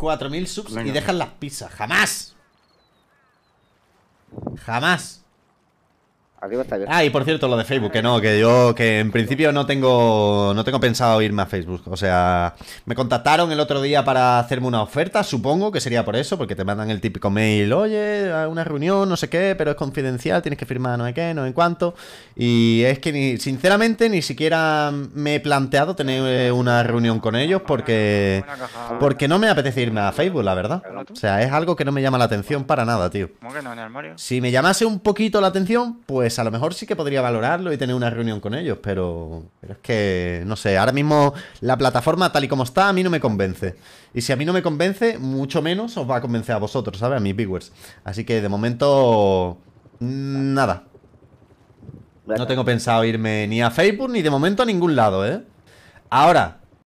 4000 subs y dejan las pizzas. ¡Jamás! ¡Jamás! Ah, y por cierto, lo de Facebook, que no, que yo, que en principio no tengo, no tengo pensado irme a Facebook. O sea, me contactaron el otro día para hacerme una oferta, supongo que sería por eso, porque te mandan el típico mail, oye, una reunión, no sé qué, pero es confidencial, tienes que firmar no sé qué, no sé cuánto. Y es que ni, sinceramente, ni siquiera me he planteado tener eh, una reunión con ellos porque, porque no me apetece irme a Facebook, la verdad. O sea, es algo que no me llama la atención para nada, tío. Si me llamase un poquito la atención, pues pues a lo mejor sí que podría valorarlo y tener una reunión con ellos, pero, pero es que, no sé, ahora mismo la plataforma tal y como está a mí no me convence. Y si a mí no me convence, mucho menos os va a convencer a vosotros, ¿sabes? A mis viewers. Así que de momento, mm, nada. No tengo pensado irme ni a Facebook ni de momento a ningún lado, ¿eh? Ahora,